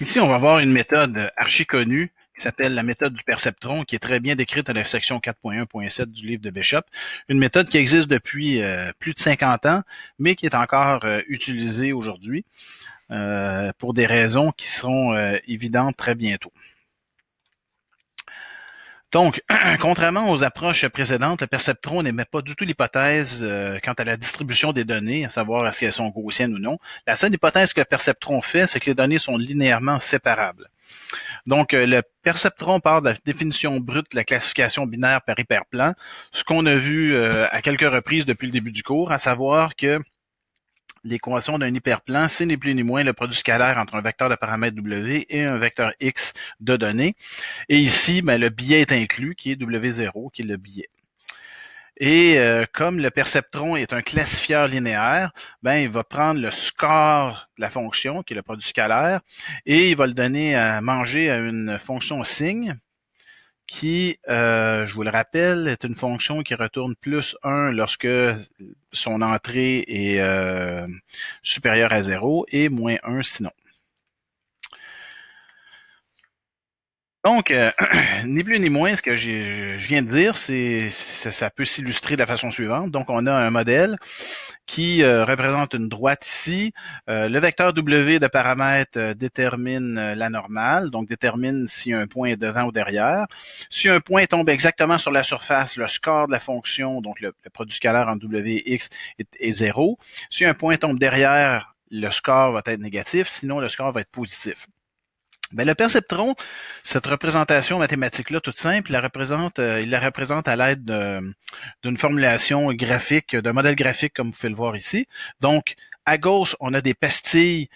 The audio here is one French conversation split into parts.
Ici, on va voir une méthode euh, archi connue qui s'appelle la méthode du perceptron, qui est très bien décrite à la section 4.1.7 du livre de Bishop. Une méthode qui existe depuis euh, plus de 50 ans, mais qui est encore euh, utilisée aujourd'hui pour des raisons qui seront évidentes très bientôt. Donc, contrairement aux approches précédentes, le perceptron n'émet pas du tout l'hypothèse euh, quant à la distribution des données, à savoir si elles sont gaussiennes ou non. La seule hypothèse que le perceptron fait, c'est que les données sont linéairement séparables. Donc, euh, le perceptron part de la définition brute de la classification binaire par hyperplan, ce qu'on a vu euh, à quelques reprises depuis le début du cours, à savoir que L'équation d'un hyperplan, c'est ni plus ni moins le produit scalaire entre un vecteur de paramètre W et un vecteur X de données. Et ici, ben, le biais est inclus, qui est W0, qui est le biais. Et euh, comme le perceptron est un classifieur linéaire, ben il va prendre le score de la fonction, qui est le produit scalaire, et il va le donner à manger à une fonction signe qui, euh, je vous le rappelle, est une fonction qui retourne plus 1 lorsque son entrée est euh, supérieure à 0 et moins 1 sinon. Donc, euh, ni plus ni moins, ce que je viens de dire, c'est ça, ça, peut s'illustrer de la façon suivante. Donc, on a un modèle qui euh, représente une droite ici. Euh, le vecteur W de paramètres détermine la normale, donc détermine si un point est devant ou derrière. Si un point tombe exactement sur la surface, le score de la fonction, donc le, produit scalaire en W X, est zéro. Si un point tombe derrière, le score va être négatif, sinon le score va être positif. Ben, le perceptron, cette représentation mathématique-là, toute simple, la représente, euh, il la représente à l'aide d'une formulation graphique, d'un modèle graphique, comme vous pouvez le voir ici. Donc, à gauche, on a des pastilles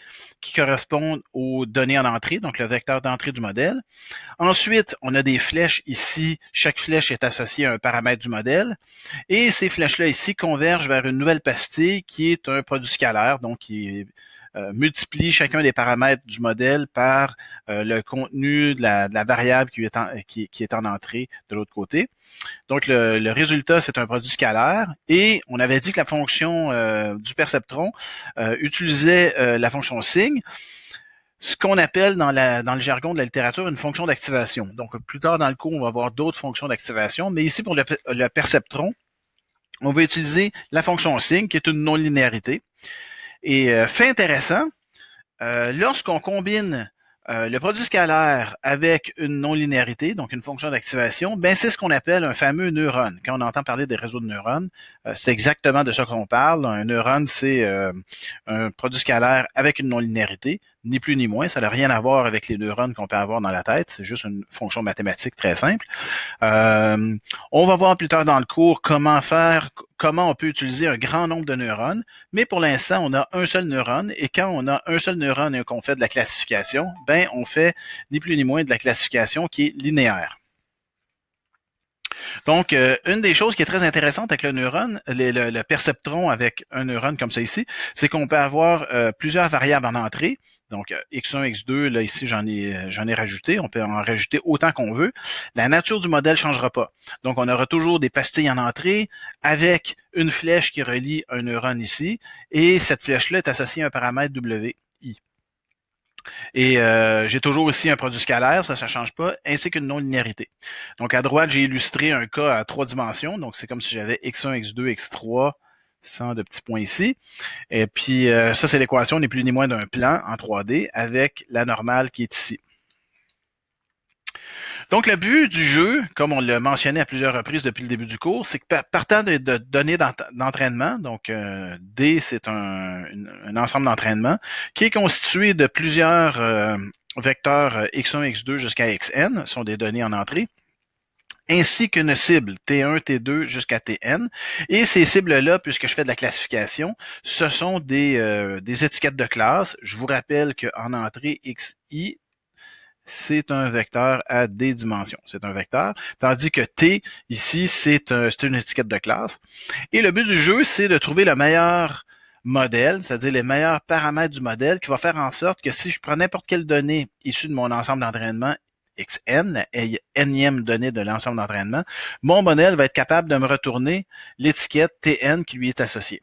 qui correspondent aux données en entrée, donc le vecteur d'entrée du modèle. Ensuite, on a des flèches ici. Chaque flèche est associée à un paramètre du modèle. Et ces flèches-là ici convergent vers une nouvelle pastille qui est un produit scalaire, donc qui euh, multiplie chacun des paramètres du modèle par euh, le contenu de la, variable qui est en, qui, est en entrée de l'autre côté. Donc, le, résultat, c'est un produit scalaire. Et on avait dit que la fonction euh, du perceptron utilisait la fonction signe ce qu'on appelle dans, la, dans le jargon de la littérature une fonction d'activation. Donc, plus tard dans le cours, on va voir d'autres fonctions d'activation, mais ici, pour le, le perceptron, on va utiliser la fonction signe, qui est une non-linéarité. Et euh, fait intéressant, euh, lorsqu'on combine euh, le produit scalaire avec une non-linéarité, donc une fonction d'activation, ben c'est ce qu'on appelle un fameux neurone. Quand on entend parler des réseaux de neurones, c'est exactement de ça qu'on parle. Un neurone, c'est un produit scalaire avec une non-linéarité ni plus ni moins. Ça n'a rien à voir avec les neurones qu'on peut avoir dans la tête. C'est juste une fonction mathématique très simple. Euh, on va voir plus tard dans le cours comment faire, comment on peut utiliser un grand nombre de neurones. Mais pour l'instant, on a un seul neurone. Et quand on a un seul neurone et qu'on fait de la classification, ben, on fait ni plus ni moins de la classification qui est linéaire. Donc, euh, une des choses qui est très intéressante avec le neurone, le, perceptron avec un neurone comme ça ici, c'est qu'on peut avoir euh, plusieurs variables en entrée. Donc, X1, euh, X2, là ici, j'en ai, j'en ai rajouté. On peut en rajouter autant qu'on veut. La nature du modèle ne changera pas. Donc, on aura toujours des pastilles en entrée avec une flèche qui relie un neurone ici, et cette flèche-là est associée à un paramètre WI. Et euh, j'ai toujours aussi un produit scalaire, ça, ne change pas, ainsi qu'une non-linéarité. Donc à droite, j'ai illustré un cas à trois dimensions. Donc c'est comme si j'avais x1, x2, x3, sans de petits points ici. Et puis euh, ça, c'est l'équation n'est plus ni moins d'un plan en 3D avec la normale qui est ici. Donc, le but du jeu, comme on l'a mentionné à plusieurs reprises depuis le début du cours, c'est que partant de, données d'entraînement, donc euh, D, c'est un, ensemble d'entraînement qui est constitué de plusieurs euh, vecteurs X1, euh, X2 jusqu'à Xn, sont des données en entrée ainsi qu'une cible T1, T2 jusqu'à Tn. Et ces cibles-là, puisque je fais de la classification, ce sont des, des étiquettes de classe. Je vous rappelle qu'en entrée, XI, c'est un vecteur à des dimensions. C'est un vecteur. Tandis que T, ici, c'est une étiquette de classe. Et le but du jeu, c'est de trouver le meilleur modèle, c'est-à-dire les meilleurs paramètres du modèle, qui va faire en sorte que si je prends n'importe quelle donnée issue de mon ensemble d'entraînement, xn, la énième donnée de l'ensemble d'entraînement, mon modèle va être capable de me retourner l'étiquette tn qui lui est associée.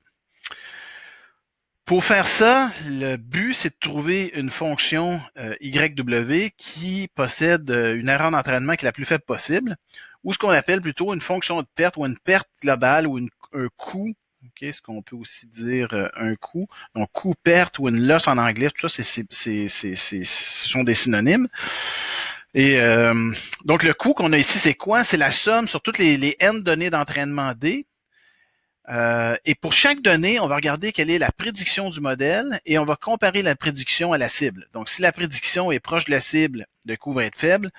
Pour faire ça, le but, c'est de trouver une fonction euh, YW qui possède euh, une erreur d'entraînement qui est la plus faible possible, ou ce qu'on appelle plutôt une fonction de perte ou une perte globale ou une, un coût, okay, ce qu'on peut aussi dire euh, un coût, donc coût-perte ou une loss en anglais, tout ça, c'est, ce sont des synonymes. Et donc le coût qu'on a ici, c'est quoi? C'est la somme sur toutes les, les N données d'entraînement D euh, et pour chaque donnée, on va regarder quelle est la prédiction du modèle et on va comparer la prédiction à la cible. Donc, si la prédiction est proche de la cible, le coût va être faible.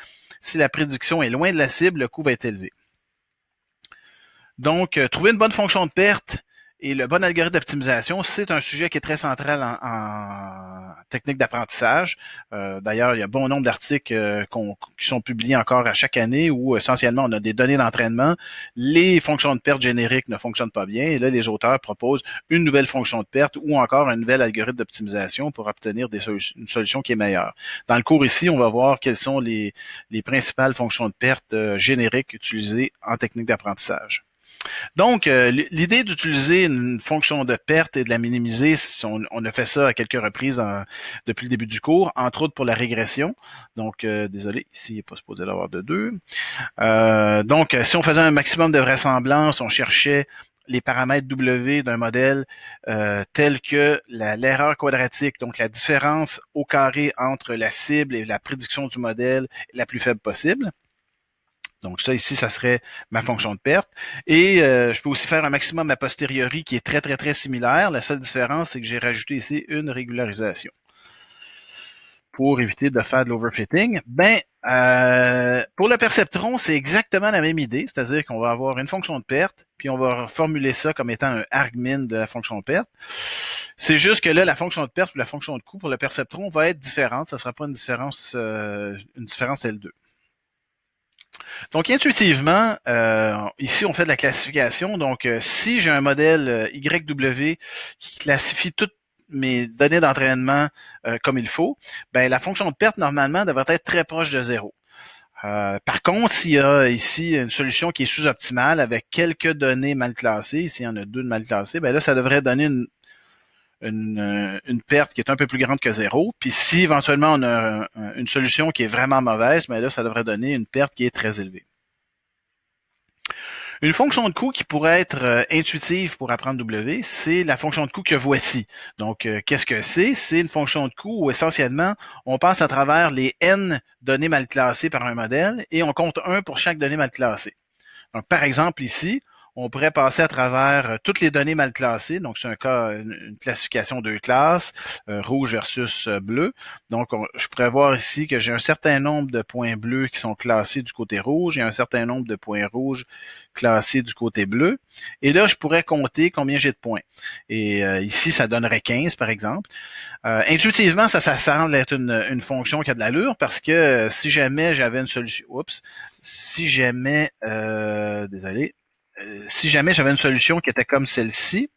Si la prédiction est loin de la cible, le coût va être élevé. Donc, euh, trouver une bonne fonction de perte, et le bon algorithme d'optimisation, c'est un sujet qui est très central en, technique d'apprentissage. Euh, d'ailleurs, il y a bon nombre d'articles euh, qui sont publiés encore à chaque année où euh, essentiellement on a des données d'entraînement. Les fonctions de perte génériques ne fonctionnent pas bien et là, les auteurs proposent une nouvelle fonction de perte ou encore un nouvel algorithme d'optimisation pour obtenir une solution qui est meilleure. Dans le cours ici, on va voir quelles sont les, principales fonctions de perte génériques utilisées en technique d'apprentissage. Donc, euh, l'idée d'utiliser une fonction de perte et de la minimiser, on, on a fait ça à quelques reprises depuis le début du cours, entre autres pour la régression. Donc, euh, désolé, ici, il n'est pas supposé l'avoir de deux. Euh, donc, si on faisait un maximum de vraisemblance, on cherchait les paramètres W d'un modèle tel que l'erreur quadratique, donc la différence au carré entre la cible et la prédiction du modèle la plus faible possible. Donc ça ici, ça serait ma fonction de perte. Et euh, je peux aussi faire un maximum a posteriori qui est très, très, très similaire. La seule différence, c'est que j'ai rajouté ici une régularisation pour éviter de faire de l'overfitting. Ben, euh, pour le perceptron, c'est exactement la même idée, c'est-à-dire qu'on va avoir une fonction de perte, puis on va reformuler ça comme étant un argmin de la fonction de perte. C'est juste que là, la fonction de perte ou la fonction de coût pour le perceptron va être différente. Ça ne sera pas une différence, euh, une différence L2. Donc intuitivement, euh, ici on fait de la classification. Donc euh, si j'ai un modèle euh, YW qui classifie toutes mes données d'entraînement comme il faut, ben la fonction de perte normalement devrait être très proche de zéro. par contre, s'il y a ici une solution qui est sous-optimale avec quelques données mal classées. ici, il y en a deux de mal classées, ben là, ça devrait donner une euh, une, perte qui est un peu plus grande que zéro. Puis si éventuellement on a euh, une solution qui est vraiment mauvaise, mais là, ça devrait donner une perte qui est très élevée. Une fonction de coût qui pourrait être euh, intuitive pour apprendre W, c'est la fonction de coût que voici. Donc, qu'est-ce que c'est? C'est une fonction de coût où essentiellement, on passe à travers les n données mal classées par un modèle et on compte un pour chaque donnée mal classée. Donc, par exemple, ici, on pourrait passer à travers euh, toutes les données mal classées. Donc, c'est un cas, une, classification de classes, euh, rouge versus euh, bleu. Donc, je pourrais voir ici que j'ai un certain nombre de points bleus qui sont classés du côté rouge et un certain nombre de points rouges classés du côté bleu. Et là, je pourrais compter combien j'ai de points. Et ici, ça donnerait 15, par exemple. intuitivement, ça, ça semble être une, une fonction qui a de l'allure parce que si jamais j'avais une solution... Oups! Si jamais... désolé euh, si jamais j'avais une solution qui était comme celle-ci,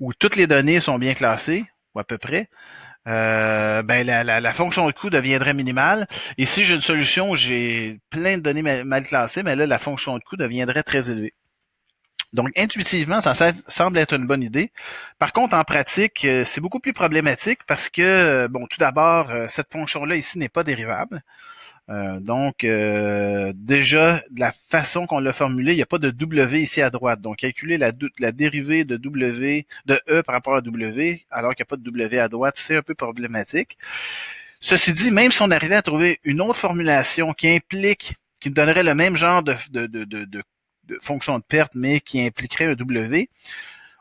où toutes les données sont bien classées, ou à peu près, euh, ben la, fonction de coût deviendrait minimale. Et si j'ai une solution où j'ai plein de données mal, classées, mais ben là, la fonction de coût deviendrait très élevée. Donc, intuitivement, ça semble être une bonne idée. Par contre, en pratique, euh, c'est beaucoup plus problématique parce que, bon, tout d'abord, cette fonction-là ici n'est pas dérivable. Euh, donc, euh, déjà, de la façon qu'on l'a formulé, il n'y a pas de W ici à droite. Donc, calculer la, dérivée de W, de E par rapport à W, alors qu'il n'y a pas de W à droite, c'est un peu problématique. Ceci dit, même si on arrivait à trouver une autre formulation qui implique, qui nous donnerait le même genre de, de, de, de, fonction de perte, mais qui impliquerait un W,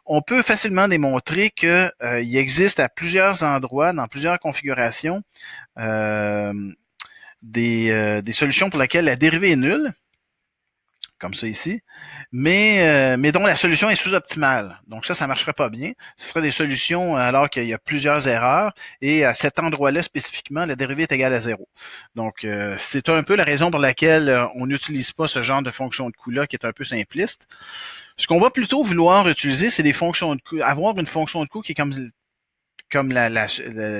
on peut facilement démontrer qu'il euh, existe à plusieurs endroits, dans plusieurs configurations, euh, euh, des, solutions pour lesquelles la dérivée est nulle, comme ça ici, mais, euh, mais dont la solution est sous-optimale. Donc ça, ça ne marcherait pas bien. Ce serait des solutions alors qu'il y a plusieurs erreurs, et à cet endroit-là spécifiquement, la dérivée est égale à zéro. Donc euh, c'est un peu la raison pour laquelle on n'utilise pas ce genre de fonction de coût-là qui est un peu simpliste. Ce qu'on va plutôt vouloir utiliser, c'est des fonctions de coût, avoir une fonction de coût qui est comme comme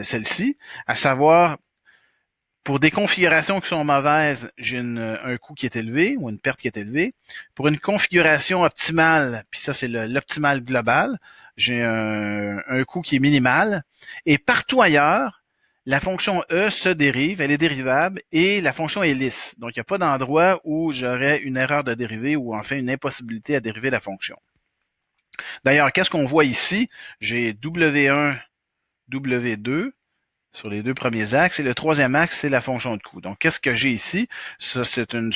celle-ci, à savoir pour des configurations qui sont mauvaises, j'ai euh, un coût qui est élevé ou une perte qui est élevée. Pour une configuration optimale, puis ça c'est l'optimal global, j'ai un, un coût qui est minimal. Et partout ailleurs, la fonction E se dérive, elle est dérivable et la fonction est lisse. Donc, il n'y a pas d'endroit où j'aurais une erreur de dérivée ou enfin une impossibilité à dériver la fonction. D'ailleurs, qu'est-ce qu'on voit ici? J'ai W1, W2, sur les deux premiers axes. Et le troisième axe, c'est la fonction de coût. Donc, qu'est-ce que j'ai ici? Ça, c'est une,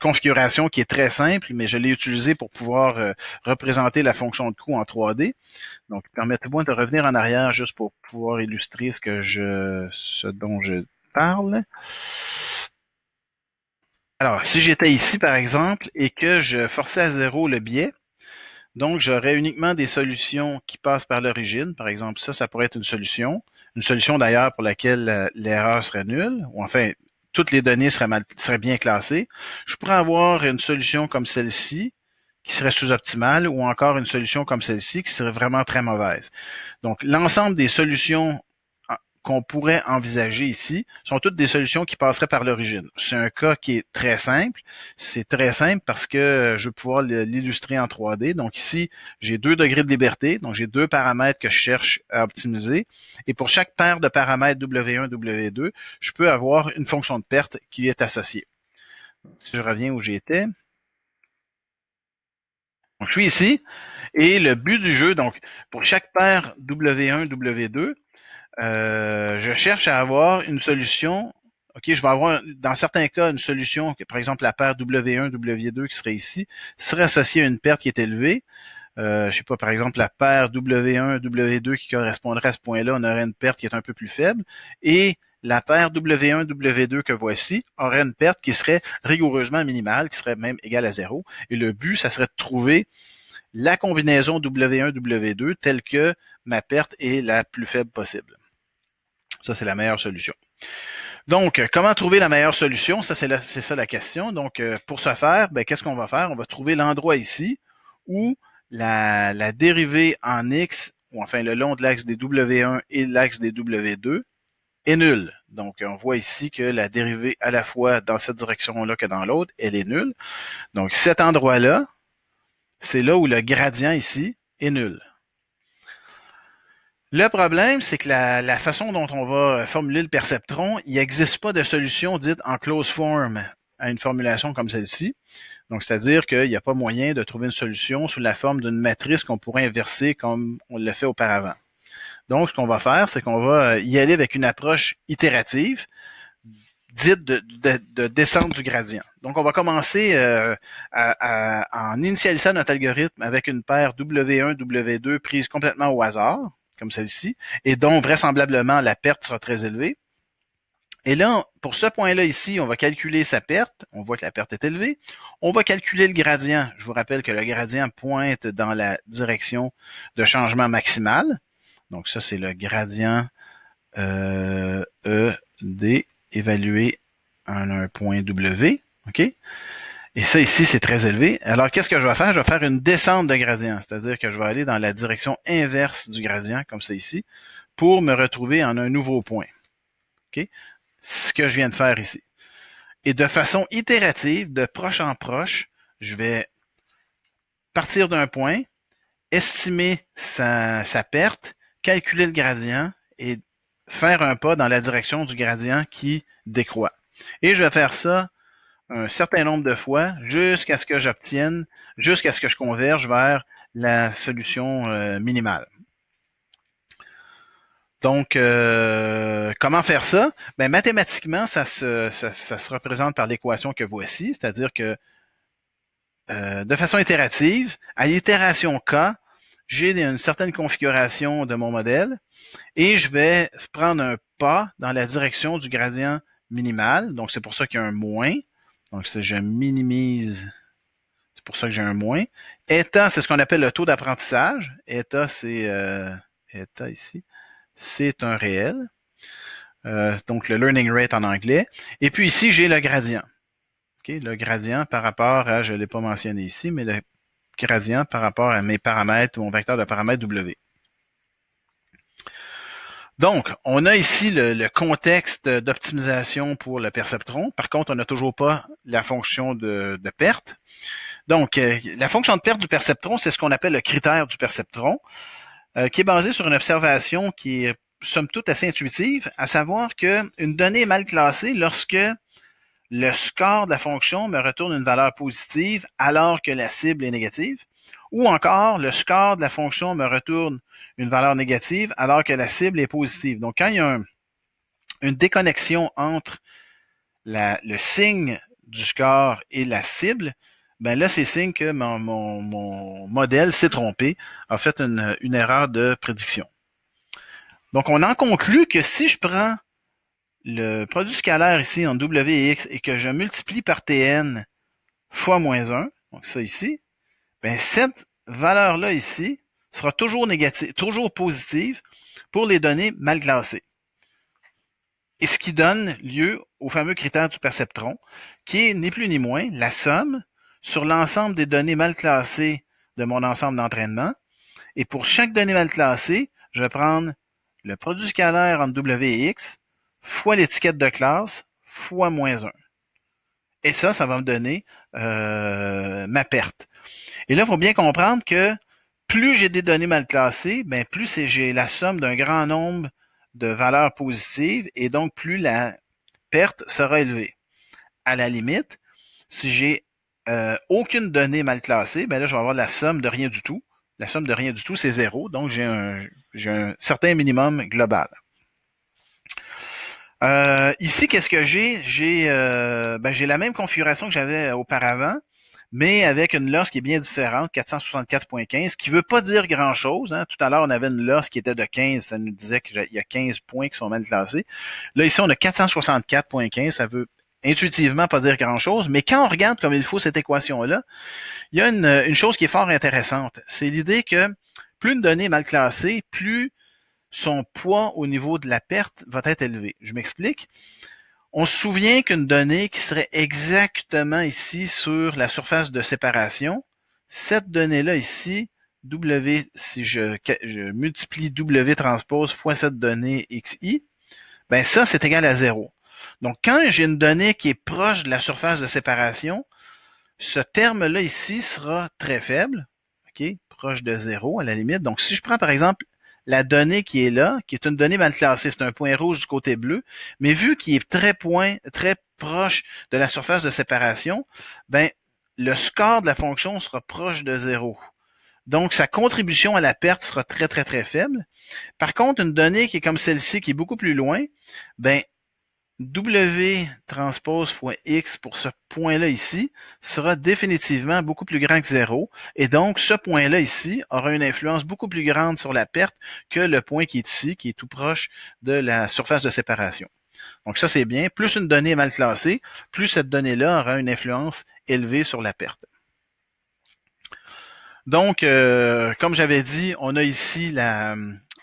configuration qui est très simple, mais je l'ai utilisée pour pouvoir euh, représenter la fonction de coût en 3D. Donc, permettez-moi de revenir en arrière juste pour pouvoir illustrer ce que je, ce dont je parle. Alors, si j'étais ici, par exemple, et que je forçais à zéro le biais, donc j'aurais uniquement des solutions qui passent par l'origine. Par exemple, ça, ça pourrait être une solution. Une solution d'ailleurs pour laquelle euh, l'erreur serait nulle, ou enfin, toutes les données seraient, bien classées. Je pourrais avoir une solution comme celle-ci, qui serait sous-optimale ou encore une solution comme celle-ci qui serait vraiment très mauvaise. Donc, l'ensemble des solutions qu'on pourrait envisager ici sont toutes des solutions qui passeraient par l'origine. C'est un cas qui est très simple. C'est très simple parce que je vais pouvoir l'illustrer en 3D. Donc ici, j'ai deux degrés de liberté, donc j'ai deux paramètres que je cherche à optimiser. Et pour chaque paire de paramètres W1, W2, je peux avoir une fonction de perte qui est associée. Si je reviens où j'étais. je suis ici. Et le but du jeu, donc pour chaque paire W1, W2, euh, je cherche à avoir une solution. OK, je vais avoir, dans certains cas, une solution, que, par exemple, la paire W1, W2 qui serait ici, serait associée à une perte qui est élevée. Euh, je sais pas, par exemple, la paire W1, W2 qui correspondrait à ce point-là, on aurait une perte qui est un peu plus faible. Et la paire W1, W2 que voici aurait une perte qui serait rigoureusement minimale, qui serait même égale à zéro. Et le but, ça serait de trouver la combinaison W1, W2 telle que ma perte est la plus faible possible. Ça, c'est la meilleure solution. Donc, euh, comment trouver la meilleure solution? Ça, c'est, ça la question. Donc, euh, pour ce faire, ben, qu'est-ce qu'on va faire? On va trouver l'endroit ici où la, la, dérivée en X, ou enfin le long de l'axe des W1 et l'axe des W2, est nulle. Donc, on voit ici que la dérivée à la fois dans cette direction-là que dans l'autre, elle est nulle. Donc, cet endroit-là, c'est là où le gradient ici est nul. Le problème, c'est que la, façon dont on va euh, formuler le perceptron, il n'existe pas de solution dite en close form à une formulation comme celle-ci. Donc, c'est-à-dire qu'il n'y a pas moyen de trouver une solution sous la forme d'une matrice qu'on pourrait inverser comme on le fait auparavant. Donc, ce qu'on va faire, c'est qu'on va euh, y aller avec une approche itérative, dite de, de, du gradient. Donc, on va commencer euh, à, à, en initialisant notre algorithme avec une paire W1, W2 prise complètement au hasard comme celle-ci, et dont vraisemblablement la perte sera très élevée. Et là, pour ce point-là ici, on va calculer sa perte. On voit que la perte est élevée. On va calculer le gradient. Je vous rappelle que le gradient pointe dans la direction de changement maximal. Donc ça, c'est le gradient euh, ED évalué en un point W. OK? Et ça ici, c'est très élevé. Alors, qu'est-ce que je vais faire? Je vais faire une descente de gradient, c'est-à-dire que je vais aller dans la direction inverse du gradient, comme ça ici, pour me retrouver en un nouveau point. C'est Ce que je viens de faire ici. Et de façon itérative, de proche en proche, je vais partir d'un point, estimer sa, sa perte, calculer le gradient et faire un pas dans la direction du gradient qui décroît. Et je vais faire ça un certain nombre de fois jusqu'à ce que j'obtienne, jusqu'à ce que je converge vers la solution euh, minimale. Donc, euh, comment faire ça? Ben, mathématiquement, ça se, se représente par l'équation que voici, c'est-à-dire que euh, de façon itérative, à l'itération K, j'ai une certaine configuration de mon modèle et je vais prendre un pas dans la direction du gradient minimal. Donc, c'est pour ça qu'il y a un moins. Donc, si je minimise, c'est pour ça que j'ai un moins. Eta, c'est ce qu'on appelle le taux d'apprentissage. Eta, c'est euh, ici. C'est un réel. Euh, donc, le learning rate en anglais. Et puis ici, j'ai le gradient. le gradient par rapport à, je ne l'ai pas mentionné ici, mais le gradient par rapport à mes paramètres, ou mon vecteur de paramètres W. Donc, on a ici le, contexte d'optimisation pour le perceptron. Par contre, on n'a toujours pas la fonction de, perte. Donc, euh, la fonction de perte du perceptron, c'est ce qu'on appelle le critère du perceptron, euh, qui est basé sur une observation qui est somme toute assez intuitive, à savoir que une donnée est mal classée lorsque le score de la fonction me retourne une valeur positive alors que la cible est négative. Ou encore, le score de la fonction me retourne une valeur négative alors que la cible est positive. Donc, quand il y a une déconnexion entre le signe du score et la cible, ben là, c'est signe que mon, modèle s'est trompé, a fait une, une erreur de prédiction. Donc, on en conclut que si je prends le produit scalaire ici en W et X et que je multiplie par Tn fois moins 1, donc ça ici, ben cette valeur-là ici sera toujours négative, toujours positive pour les données mal classées. Et ce qui donne lieu au fameux critère du perceptron, qui est ni plus ni moins la somme sur l'ensemble des données mal classées de mon ensemble d'entraînement. Et pour chaque donnée mal classée, je vais prendre le produit scalaire en W et X fois l'étiquette de classe fois moins 1. Et ça, ça va me donner euh, ma perte. Et là, il faut bien comprendre que plus j'ai des données mal classées, ben plus j'ai la somme d'un grand nombre de valeurs positives et donc plus la perte sera élevée. À la limite, si j'ai euh, aucune donnée mal classée, ben là, je vais avoir la somme de rien du tout. La somme de rien du tout, c'est zéro. Donc, j'ai un, certain minimum global. Euh, ici, qu'est-ce que j'ai? Euh, ben, j'ai la même configuration que j'avais auparavant mais avec une loss qui est bien différente, 464.15, qui veut pas dire grand-chose. Hein. Tout à l'heure, on avait une loss qui était de 15, ça nous disait qu'il y a 15 points qui sont mal classés. Là, ici, on a 464.15, ça veut intuitivement pas dire grand-chose, mais quand on regarde comme il faut cette équation-là, il y a une, une chose qui est fort intéressante. C'est l'idée que plus une donnée est mal classée, plus son poids au niveau de la perte va être élevé. Je m'explique. On se souvient qu'une donnée qui serait exactement ici sur la surface de séparation, cette donnée-là ici, W, si je, multiplie W transpose fois cette donnée XI, ben ça, c'est égal à zéro. Donc, quand j'ai une donnée qui est proche de la surface de séparation, ce terme-là ici sera très faible, proche de zéro à la limite. Donc, si je prends par exemple la donnée qui est là, qui est une donnée mal classée, c'est un point rouge du côté bleu, mais vu qu'il est très point, très proche de la surface de séparation, ben, le score de la fonction sera proche de zéro. Donc, sa contribution à la perte sera très, très, très faible. Par contre, une donnée qui est comme celle-ci, qui est beaucoup plus loin, ben, W transpose fois X pour ce point-là ici sera définitivement beaucoup plus grand que zéro et donc ce point-là ici aura une influence beaucoup plus grande sur la perte que le point qui est ici, qui est tout proche de la surface de séparation. Donc ça c'est bien, plus une donnée est mal classée, plus cette donnée-là aura une influence élevée sur la perte. Donc, euh, comme j'avais dit, on a ici la,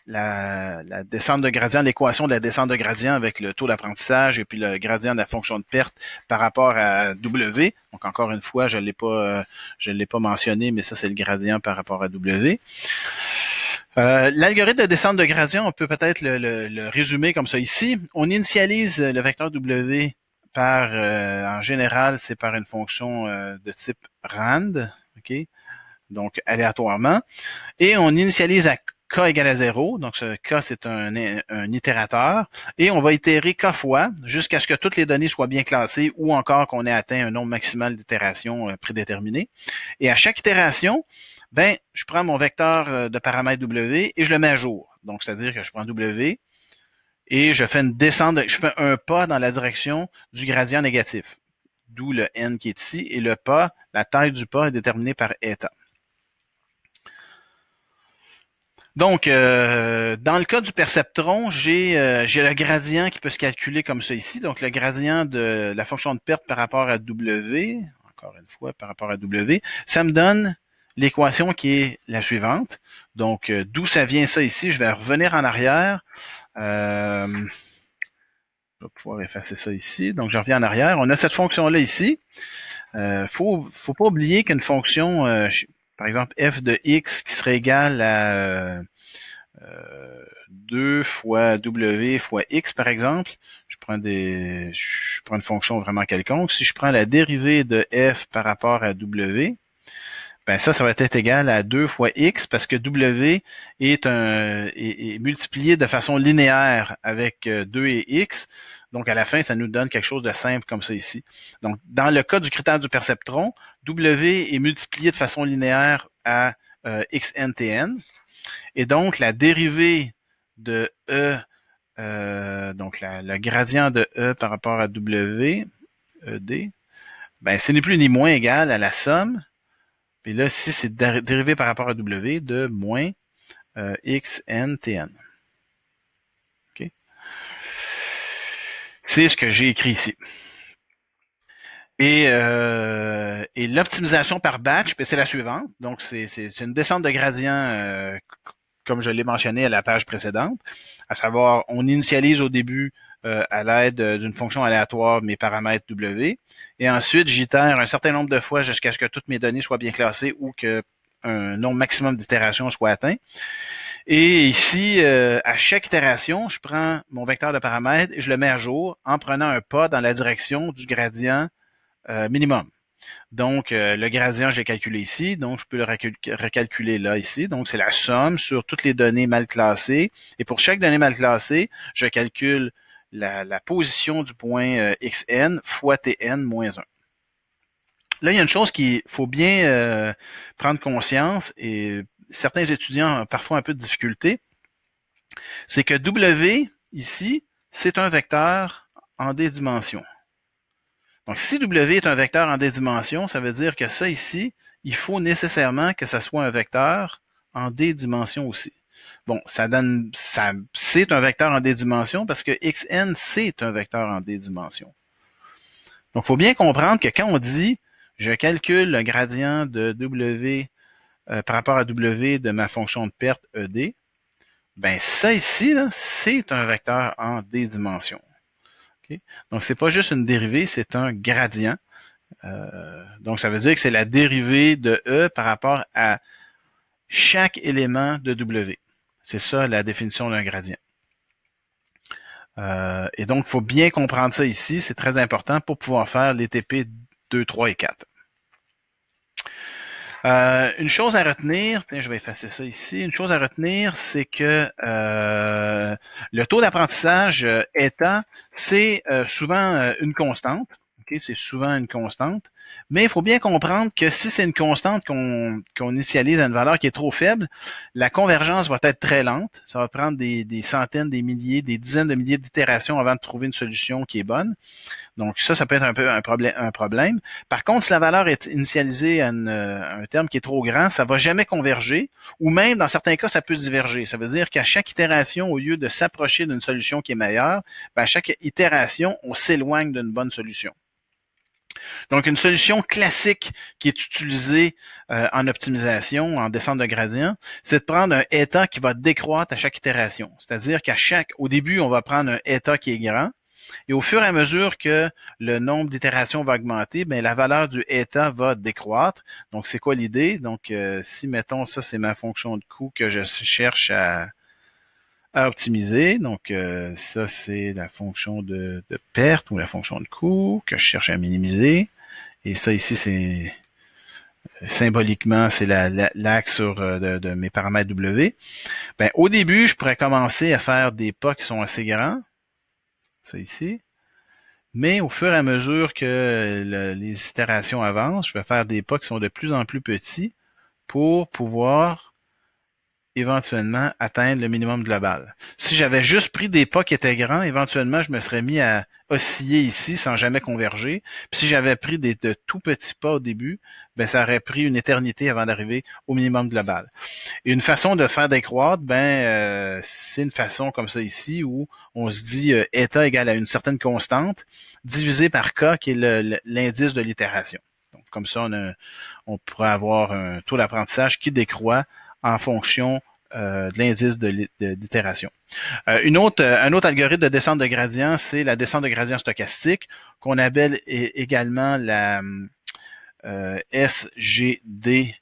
la, descente de gradient, l'équation de la descente de gradient avec le taux d'apprentissage et puis le gradient de la fonction de perte par rapport à W. Donc encore une fois, je l'ai pas, euh, je l'ai pas mentionné, mais ça c'est le gradient par rapport à W. Euh, l'algorithme de descente de gradient, on peut peut-être le, le, résumer comme ça ici. On initialise le vecteur W par, euh, en général, c'est par une fonction de type rand, ok, donc aléatoirement, et on initialise à k égale à 0, donc ce k c'est un, itérateur, et on va itérer k fois jusqu'à ce que toutes les données soient bien classées ou encore qu'on ait atteint un nombre maximal d'itérations euh, prédéterminé. Et à chaque itération, ben, je prends mon vecteur euh, de paramètre w et je le mets à jour. Donc, c'est-à-dire que je prends w et je fais une descente, je fais un pas dans la direction du gradient négatif, d'où le n qui est ici, et le pas, la taille du pas est déterminée par eta. Donc, euh, dans le cas du perceptron, euh, j'ai le gradient qui peut se calculer comme ça ici. Donc, le gradient de la fonction de perte par rapport à W, encore une fois, par rapport à W, ça me donne l'équation qui est la suivante. Donc, euh, d'où ça vient ça ici? Je vais revenir en arrière. je vais pouvoir effacer ça ici. Donc, je reviens en arrière. On a cette fonction-là ici. Euh, faut, faut pas oublier qu'une fonction par exemple, f de x qui serait égal à euh, 2 fois w fois x, par exemple. Je prends des. Je prends une fonction vraiment quelconque. Si je prends la dérivée de f par rapport à w, ben ça, ça va être égal à 2 fois x parce que w est, un, multiplié de façon linéaire avec 2 euh, et x. Donc, à la fin, ça nous donne quelque chose de simple comme ça ici. Donc, dans le cas du critère du perceptron, W est multiplié de façon linéaire à euh, xntn. Et donc, la dérivée de E, euh, donc le gradient de E par rapport à W, ED, ben, ce n'est plus ni moins égal à la somme et là, si c'est dérivé par rapport à W, de moins euh, C'est ce que j'ai écrit ici. Et, euh, l'optimisation par batch, ben, c'est la suivante. Donc, c'est une descente de gradient, euh, comme je l'ai mentionné à la page précédente, à savoir, on initialise au début euh, à l'aide euh, d'une fonction aléatoire mes paramètres W. Et ensuite, j'itère un certain nombre de fois jusqu'à ce que toutes mes données soient bien classées ou que un nombre maximum d'itérations soit atteint. Et ici, euh, à chaque itération, je prends mon vecteur de paramètres et je le mets à jour en prenant un pas dans la direction du gradient minimum. Donc, le gradient, j'ai calculé ici, donc je peux le recalculer là, ici. Donc, c'est la somme sur toutes les données mal classées. Et pour chaque donnée mal classée, je calcule la, position du point euh, xn fois tn moins 1 là, il y a une chose qu'il faut bien euh, prendre conscience et certains étudiants ont parfois un peu de difficulté, c'est que W, ici, c'est un vecteur en D dimensions. Donc, si W est un vecteur en D dimensions, ça veut dire que ça ici, il faut nécessairement que ça soit un vecteur en D dimensions aussi. Bon, ça donne, ça, c'est un vecteur en D dimensions parce que xn, c'est un vecteur en D dimensions. Donc, il faut bien comprendre que quand on dit je calcule le gradient de W euh, par rapport à W de ma fonction de perte ED, ben ça ici, c'est un vecteur en D Okay? Donc, c'est pas juste une dérivée, c'est un gradient. Euh, donc, ça veut dire que c'est la dérivée de E par rapport à chaque élément de W. C'est ça la définition d'un gradient. Euh, et donc, il faut bien comprendre ça ici. C'est très important pour pouvoir faire les TP 2, 3 et 4. Euh, une chose à retenir, je vais effacer ça ici. Une chose à retenir, c'est que euh, le taux d'apprentissage étant, c'est souvent une constante c'est souvent une constante. Mais il faut bien comprendre que si c'est une constante qu'on initialise à une valeur qui est trop faible, la convergence va être très lente. Ça va prendre des, des centaines, des milliers, des dizaines de milliers d'itérations avant de trouver une solution qui est bonne. Donc ça, ça peut être un peu un problème. Un problème. Par contre, si la valeur est initialisée à, euh, un terme qui est trop grand, ça va jamais converger. Ou même, dans certains cas, ça peut diverger. Ça veut dire qu'à chaque itération, au lieu de s'approcher d'une solution qui est meilleure, ben, à chaque itération, on s'éloigne d'une bonne solution. Donc, une solution classique qui est utilisée euh, en optimisation, en descente de gradient, c'est de prendre un état qui va décroître à chaque itération. C'est-à-dire qu'à chaque, au début, on va prendre un état qui est grand, et au fur et à mesure que le nombre d'itérations va augmenter, ben la valeur du état va décroître. Donc, c'est quoi l'idée? Donc, euh, si, mettons, ça, c'est ma fonction de coût que je cherche à, à optimiser. Donc euh, ça, c'est la fonction de, perte ou la fonction de coût que je cherche à minimiser. Et ça ici, c'est euh, symboliquement, c'est l'axe sur euh, de, mes paramètres W. Ben, au début, je pourrais commencer à faire des pas qui sont assez grands. Ça ici. Mais au fur et à mesure que les itérations avancent, je vais faire des pas qui sont de plus en plus petits pour pouvoir éventuellement atteindre le minimum global. Si j'avais juste pris des pas qui étaient grands, éventuellement, je me serais mis à osciller ici sans jamais converger. Puis si j'avais pris des, de tout petits pas au début, ben ça aurait pris une éternité avant d'arriver au minimum global. une façon de faire décroître, ben euh, c'est une façon comme ça ici où on se dit euh, état égal à une certaine constante divisé par k qui est l'indice de l'itération. Donc comme ça on, on pourrait avoir un taux d'apprentissage qui décroît en fonction euh, de l'indice d'itération. Euh, une autre, euh, un autre algorithme de descente de gradient, c'est la descente de gradient stochastique, qu'on appelle également la SGD.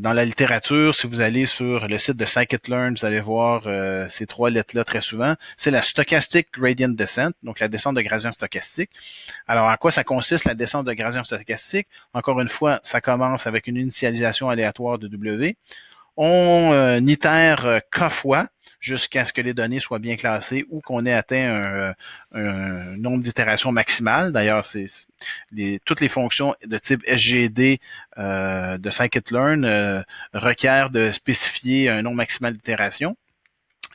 dans la littérature, si vous allez sur le site de scikit-learn, vous allez voir ces trois lettres-là très souvent. C'est la stochastic gradient descent, donc la descente de gradient stochastique. Alors, à quoi ça consiste la descente de gradient stochastique Encore une fois, ça commence avec une initialisation aléatoire de W on euh, itère qu'à euh, fois jusqu'à ce que les données soient bien classées ou qu'on ait atteint un, euh, nombre d'itérations maximal. D'ailleurs, c'est les, toutes les fonctions de type SGD de scikit-learn requièrent de spécifier un nombre maximal d'itérations.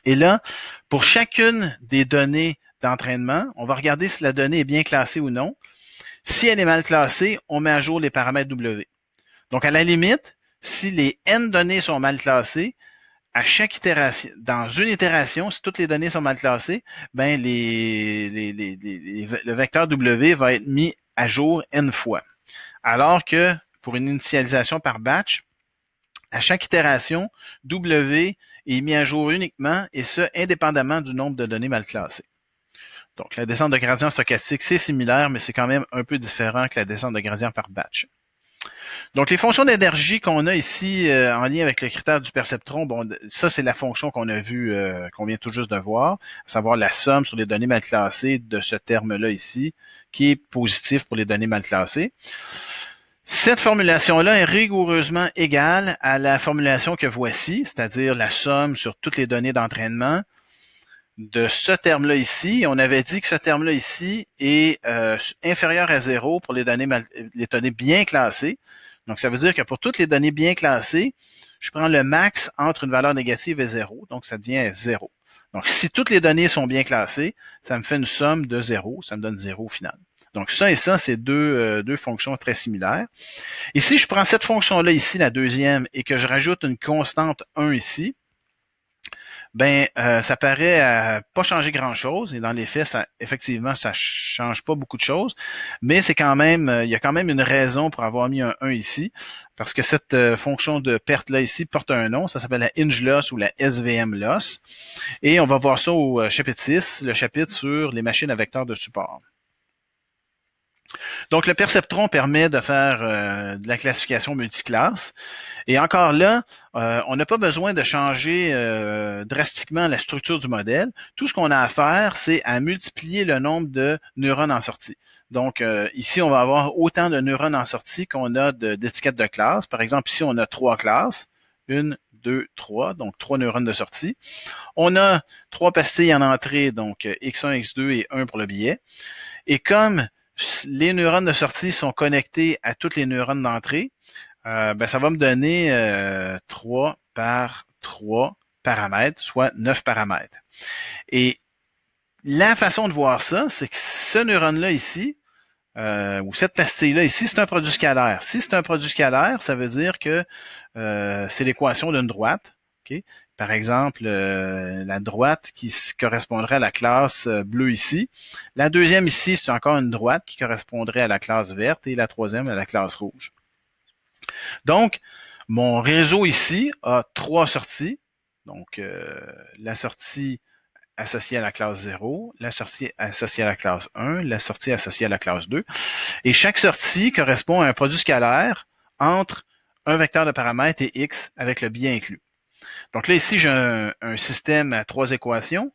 Et là, pour chacune des données d'entraînement, on va regarder si la donnée est bien classée ou non. Si elle est mal classée, on met à jour les paramètres W. Donc, à la limite, si les n données sont mal classées, à chaque itération, dans une itération, si toutes les données sont mal classées, ben les, le vecteur W va être mis à jour n fois. Alors que pour une initialisation par batch, à chaque itération, W est mis à jour uniquement et ce, indépendamment du nombre de données mal classées. Donc, la descente de gradient stochastique, c'est similaire, mais c'est quand même un peu différent que la descente de gradient par batch. Donc, les fonctions d'énergie qu'on a ici euh, en lien avec le critère du perceptron, bon, ça, c'est la fonction qu'on a vu, euh, qu'on vient tout juste de voir, à savoir la somme sur les données mal classées de ce terme-là ici, qui est positif pour les données mal classées. Cette formulation-là est rigoureusement égale à la formulation que voici, c'est-à-dire la somme sur toutes les données d'entraînement de ce terme-là ici. On avait dit que ce terme-là ici est euh, inférieur à zéro pour les données, les données bien classées. Donc, ça veut dire que pour toutes les données bien classées, je prends le max entre une valeur négative et zéro, donc ça devient zéro. Donc, si toutes les données sont bien classées, ça me fait une somme de zéro, ça me donne zéro au final. Donc, ça et ça, c'est deux, euh, deux fonctions très similaires. Et si je prends cette fonction-là ici, la deuxième, et que je rajoute une constante 1 ici, ben euh, ça paraît euh, pas changer grand-chose. Et dans les faits, ça, effectivement, ça change pas beaucoup de choses. Mais c'est quand même, euh, il y a quand même une raison pour avoir mis un 1 ici, parce que cette fonction de perte là ici porte un nom. Ça s'appelle la hinge loss ou la SVM loss. Et on va voir ça au chapitre 6, le chapitre sur les machines à vecteurs de support. Donc, le perceptron permet de faire euh, de la classification multiclasse. Et encore là, euh, on n'a pas besoin de changer euh, drastiquement la structure du modèle. Tout ce qu'on a à faire, c'est à multiplier le nombre de neurones en sortie. Donc, ici, on va avoir autant de neurones en sortie qu'on a d'étiquettes de, classe. Par exemple, ici, on a trois classes. Une, deux, trois, donc trois neurones de sortie. On a trois pastilles en entrée, donc X1, X2 et 1 pour le billet. Et comme les neurones de sortie sont connectés à toutes les neurones d'entrée, euh, ben, ça va me donner euh, 3 par 3 paramètres, soit 9 paramètres. Et la façon de voir ça, c'est que ce neurone-là ici, euh, ou cette pastille-là ici, c'est un produit scalaire. Si c'est un produit scalaire, ça veut dire que euh, c'est l'équation d'une droite. Par exemple, euh, la droite qui correspondrait à la classe euh, bleue ici. La deuxième ici, c'est encore une droite qui correspondrait à la classe verte et la troisième à la classe rouge. Donc, mon réseau ici a trois sorties. Donc, euh, la sortie associée à la classe 0, la sortie associée à la classe 1, la sortie associée à la classe 2. Et chaque sortie correspond à un produit scalaire entre un vecteur de paramètres et x avec le biais inclus. Donc là, ici, j'ai un, système à trois équations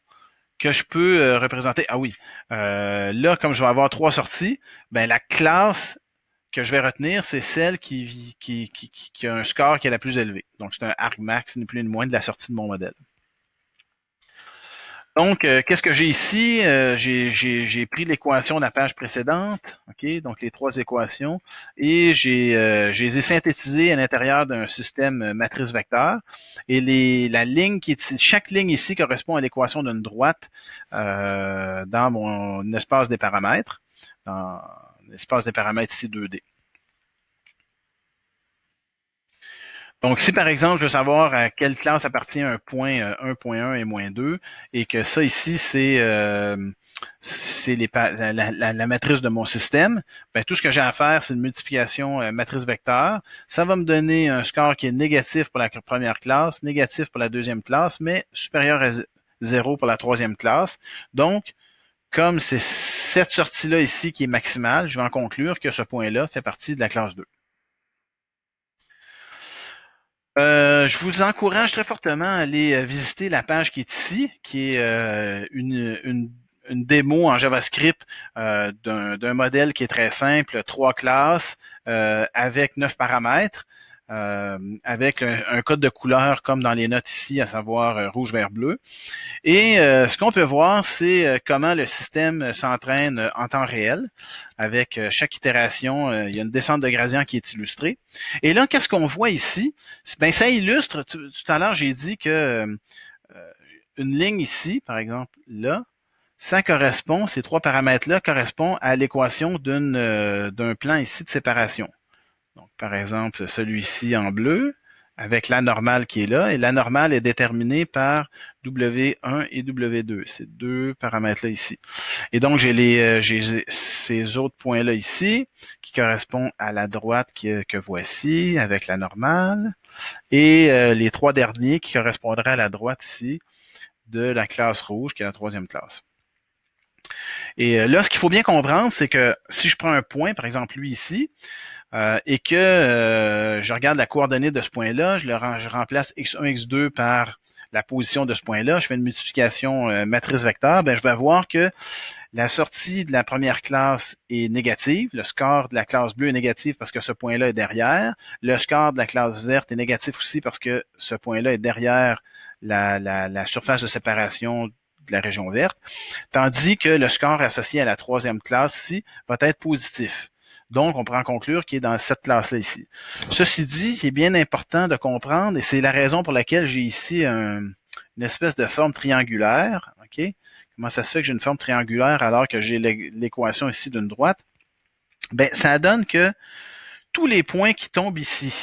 que je peux euh, représenter. Ah oui, euh, là, comme je vais avoir trois sorties, ben la classe que je vais retenir, c'est celle qui, qui, a un score qui est la plus élevée. Donc, c'est un argmax, ni plus ni moins, de la sortie de mon modèle. Donc, euh, qu'est-ce que j'ai ici? Euh, j'ai pris l'équation de la page précédente, ok, donc les trois équations, et j'ai euh, les à l'intérieur d'un système euh, matrice vecteur. Et les, la ligne qui chaque ligne ici correspond à l'équation d'une droite dans mon espace des paramètres, dans l'espace des paramètres ici 2D. Donc, si par exemple, je veux savoir à quelle classe appartient un point 1.1 euh, et moins 2, et que ça ici, c'est euh, c'est la, matrice de mon système, ben, tout ce que j'ai à faire, c'est une multiplication euh, matrice vecteur. Ça va me donner un score qui est négatif pour la première classe, négatif pour la deuxième classe, mais supérieur à 0 pour la troisième classe. Donc, comme c'est cette sortie-là ici qui est maximale, je vais en conclure que ce point-là fait partie de la classe 2. Euh, je vous encourage très fortement à aller euh, visiter la page qui est ici, qui est euh, une, démo en JavaScript d'un modèle qui est très simple, trois classes avec neuf paramètres. Euh, avec un, code de couleur comme dans les notes ici, à savoir euh, rouge, vert, bleu. Et euh, ce qu'on peut voir, c'est comment le système s'entraîne en temps réel. Avec chaque itération, il y a une descente de gradient qui est illustrée. Et là, qu'est-ce qu'on voit ici? Ben, ça illustre, tout, à l'heure, j'ai dit que une ligne ici, par exemple, là, ça correspond, ces trois paramètres-là correspondent à l'équation d'un plan ici de séparation. Donc, par exemple, celui-ci en bleu, avec la normale qui est là, et la normale est déterminée par W1 et W2, ces deux paramètres-là ici. Et donc, j'ai les euh, ces autres points-là ici, qui correspondent à la droite que, voici, avec la normale, et euh, les trois derniers qui correspondraient à la droite ici, de la classe rouge, qui est la troisième classe. Et euh, là, ce qu'il faut bien comprendre, c'est que si je prends un point, par exemple lui ici, euh, et que euh, je regarde la coordonnée de ce point-là, je, le, remplace x1, x2 par la position de ce point-là, je fais une multiplication euh, matrice vecteur, ben, je vais voir que la sortie de la première classe est négative, le score de la classe bleue est négatif parce que ce point-là est derrière, le score de la classe verte est négatif aussi parce que ce point-là est derrière la, la surface de séparation de la région verte, tandis que le score associé à la troisième classe ici va être positif. Donc, on peut en conclure qu'il est dans cette classe-là ici. Ceci dit, il est bien important de comprendre, et c'est la raison pour laquelle j'ai ici une espèce de forme triangulaire. OK? Comment ça se fait que j'ai une forme triangulaire alors que j'ai l'équation ici d'une droite? Ben, ça donne que tous les points qui tombent ici.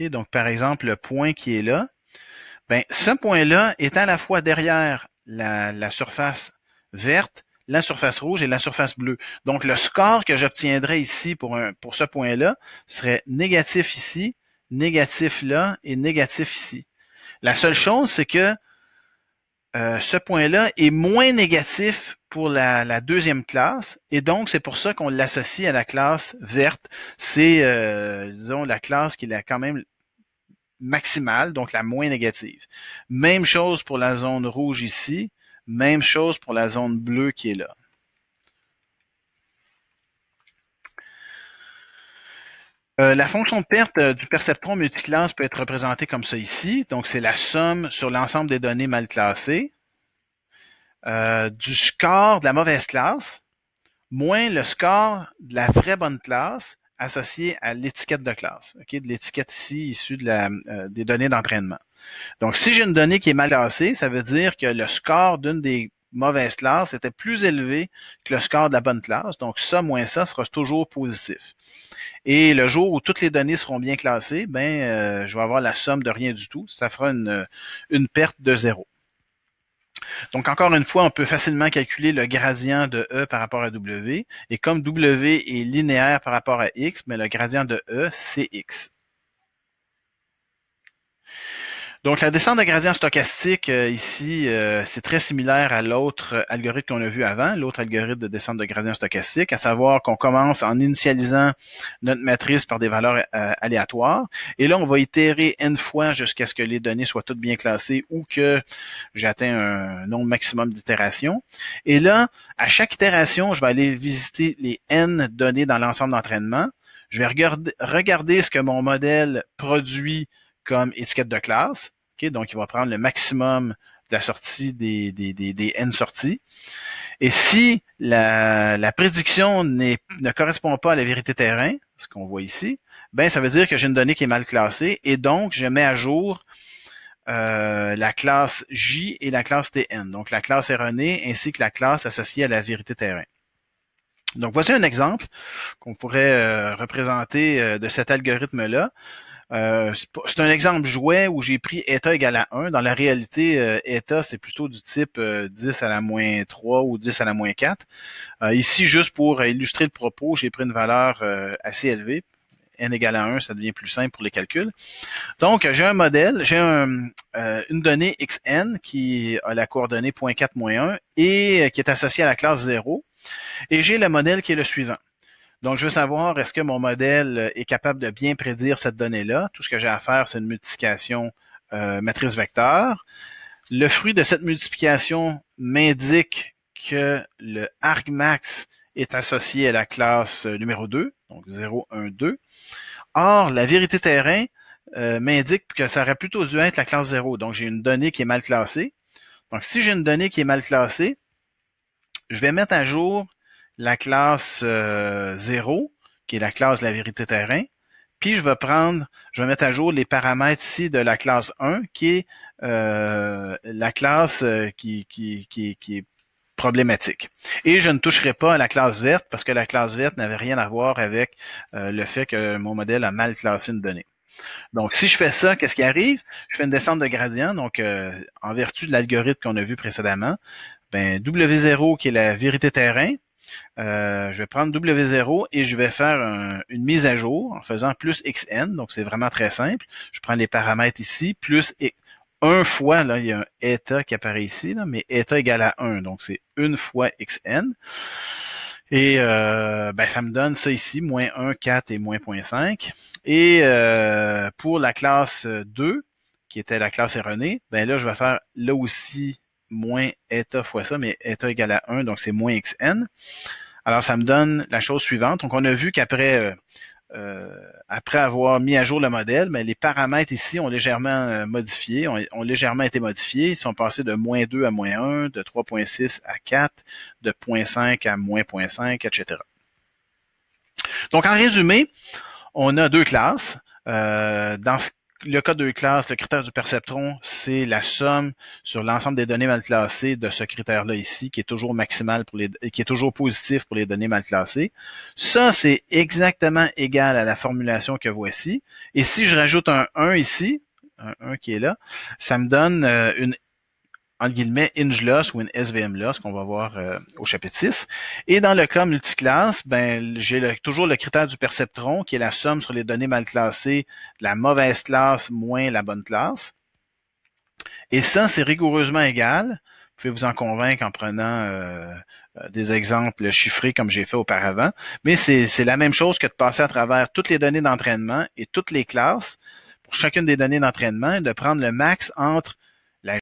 OK? Donc, par exemple, le point qui est là, ben, ce point-là est à la fois derrière la surface verte la surface rouge et la surface bleue. Donc, le score que j'obtiendrais ici pour, un, pour ce point-là serait négatif ici, négatif là et négatif ici. La seule chose, c'est que euh, ce point-là est moins négatif pour la, deuxième classe, et donc c'est pour ça qu'on l'associe à la classe verte. C'est, euh, disons, la classe qui est quand même maximale, donc la moins négative. Même chose pour la zone rouge ici, même chose pour la zone bleue qui est là. Euh, la fonction de perte euh, du perceptron multiclasse peut être représentée comme ça ici. Donc, c'est la somme sur l'ensemble des données mal classées euh, du score de la mauvaise classe moins le score de la vraie bonne classe associé à l'étiquette de classe, de l'étiquette ici issue de la, euh, des données d'entraînement. Donc, si j'ai une donnée qui est mal classée, ça veut dire que le score d'une des mauvaises classes était plus élevé que le score de la bonne classe. Donc ça moins ça sera toujours positif. Et le jour où toutes les données seront bien classées, ben euh, je vais avoir la somme de rien du tout. Ça fera une, une perte de zéro. Donc, encore une fois, on peut facilement calculer le gradient de E par rapport à W. Et comme W est linéaire par rapport à X, mais ben, le gradient de E, c'est X. Donc, la descente de gradient stochastique euh, ici, euh, c'est très similaire à l'autre algorithme qu'on a vu avant, l'autre algorithme de descente de gradient stochastique, à savoir qu'on commence en initialisant notre matrice par des valeurs euh, aléatoires. Et là, on va itérer n fois jusqu'à ce que les données soient toutes bien classées ou que j'atteins un nombre maximum d'itérations. Et là, à chaque itération, je vais aller visiter les n données dans l'ensemble d'entraînement. Je vais regarder, regarder ce que mon modèle produit comme étiquette de classe. Donc, il va prendre le maximum de la sortie des, des, des, N sorties. Et si la, la prédiction ne correspond pas à la vérité terrain, ce qu'on voit ici, ben ça veut dire que j'ai une donnée qui est mal classée et donc je mets à jour euh, la classe J et la classe TN, donc la classe erronée ainsi que la classe associée à la vérité terrain. Donc voici un exemple qu'on pourrait euh, représenter euh, de cet algorithme-là. Euh, c'est un exemple jouet où j'ai pris eta égal à 1. Dans la réalité, eta, euh, c'est plutôt du type 10 euh, à la moins 3 ou 10 à la moins 4. ici, juste pour illustrer le propos, j'ai pris une valeur assez élevée. n égale à 1, ça devient plus simple pour les calculs. Donc, j'ai un modèle, j'ai une donnée xn qui a la coordonnée 0.4-1 et qui est associée à la classe 0. Et j'ai le modèle qui est le suivant. Donc, je veux savoir, est-ce que mon modèle euh, est capable de bien prédire cette donnée-là? Tout ce que j'ai à faire, c'est une multiplication euh, matrice vecteur. Le fruit de cette multiplication m'indique que le argmax est associé à la classe euh, numéro 2, donc 0, 1, 2. Or, la vérité terrain m'indique que ça aurait plutôt dû être la classe 0. Donc, j'ai une donnée qui est mal classée. Donc, si j'ai une donnée qui est mal classée, je vais mettre à jour la classe 0, euh, qui est la classe de la vérité terrain. Puis je vais prendre, je vais mettre à jour les paramètres ici de la classe 1, qui est euh, la classe euh, qui, qui, est problématique. Et je ne toucherai pas à la classe verte parce que la classe verte n'avait rien à voir avec le fait que mon modèle a mal classé une donnée. Donc, si je fais ça, qu'est-ce qui arrive? Je fais une descente de gradient, donc en vertu de l'algorithme qu'on a vu précédemment, ben, W0 qui est la vérité terrain, euh, je vais prendre W0 et je vais faire une mise à jour en faisant plus XN. Donc, c'est vraiment très simple. Je prends les paramètres ici, plus et un fois, là, il y a un eta qui apparaît ici, là, mais eta égale à 1. Donc, c'est une fois XN. Et euh, ben, ça me donne ça ici, moins 1, 4 et moins 0.5. Et euh, pour la classe 2, qui était la classe erronée, ben là, je vais faire là aussi moins eta fois ça, mais eta égale à 1, donc c'est moins xn. Alors, ça me donne la chose suivante. Donc, on a vu qu'après euh, euh après avoir mis à jour le modèle, mais ben, les paramètres ici ont légèrement euh, modifié, ont, légèrement été modifiés. Ils sont passés de moins 2 à moins 1, de 3.6 à 4, de 0.5 à moins 0.5, etc. Donc, en résumé, on a deux classes. Euh, dans ce le cas de classe, le critère du perceptron, c'est la somme sur l'ensemble des données mal classées de ce critère-là ici, qui est toujours maximal pour les, qui est toujours positif pour les données mal classées. Ça, c'est exactement égal à la formulation que voici. Et si je rajoute un 1 ici, un 1 qui est là, ça me donne euh, une entre guillemets, hinge loss ou une SVM loss qu'on va voir euh, au chapitre 6. Et dans le cas multiclasse, ben, j'ai toujours le critère du perceptron qui est la somme sur les données mal classées, la mauvaise classe moins la bonne classe. Et ça, c'est rigoureusement égal. Vous pouvez vous en convaincre en prenant euh, euh, des exemples chiffrés comme j'ai fait auparavant. Mais c'est, c'est la même chose que de passer à travers toutes les données d'entraînement et toutes les classes pour chacune des données d'entraînement de prendre le max entre